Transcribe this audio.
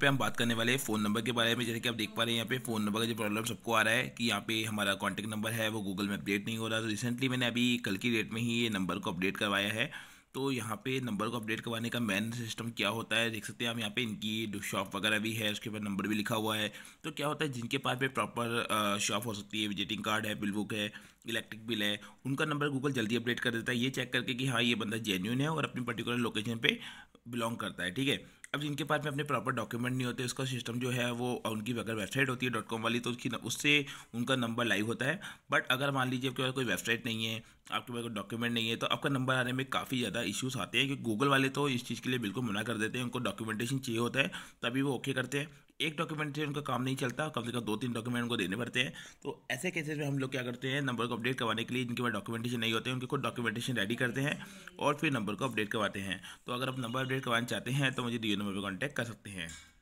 पे हम बात करने वाले हैं फ़ोन नंबर के बारे में जैसे कि आप देख पा रहे हैं यहाँ पे फ़ोन नंबर का जो प्रॉब्लम सबको आ रहा है कि यहाँ पे हमारा कॉन्टैक्ट नंबर है वो गूगल में अपडेट नहीं हो रहा तो रिसेंटली मैंने अभी कल की डेट में ही ये नंबर को अपडेट करवाया है तो यहाँ पे नंबर को अपडेट करवाने का मेन सिस्टम क्या होता है देख सकते हैं आप यहाँ पे इनकी शॉप वगैरह भी है उसके ऊपर नंबर भी लिखा हुआ है तो क्या होता है जिनके पास पे प्रॉपर शॉप हो सकती है विजिटिंग कार्ड है बिल बुक है इलेक्ट्रिक बिल है उनका नंबर गूगल जल्दी अपडेट कर देता है ये चेक करके कि हाँ ये बंदा जेन्यून है और अपनी पर्टिकुलर लोकेशन पर बिलोंग करता है ठीक है अब जिनके पास में अपने प्रॉपर डॉक्यूमेंट नहीं होते उसका सिस्टम जो है वो उनकी अगर वेबसाइट होती है डॉट कॉम वाली तो उसकी उससे उनका नंबर लाइव होता है बट अगर मान लीजिए आपके पास कोई वेबसाइट नहीं है आपके पास कोई डॉक्यूमेंट नहीं है तो आपका नंबर आने में काफ़ी ज़्यादा इश्यूज़ आते हैं क्योंकि गूगल वाले तो इस चीज़ के लिए बिल्कुल मना कर देते हैं उनको डॉक्यूमेंटेशन चाहिए होता है तभी वो ओके करते हैं एक डॉक्यूमेंट से उनका काम नहीं चलता कम से कम दो तीन डॉक्यूमेंट उनको देने पड़ते हैं तो ऐसे केसेस में हम लोग क्या करते हैं नंबर को अपडेट करवाने के लिए जिनके पास डॉक्यूमेंटेशन नहीं होते हैं उनके खुद डॉक्यूमेंटेशन रेडी करते हैं और फिर नंबर को अपडेट करवाते हैं तो अगर आप नंबर अपडेट करवाना चाहते हैं तो मुझे दिए नंबर पर कॉन्टैक्ट कर सकते हैं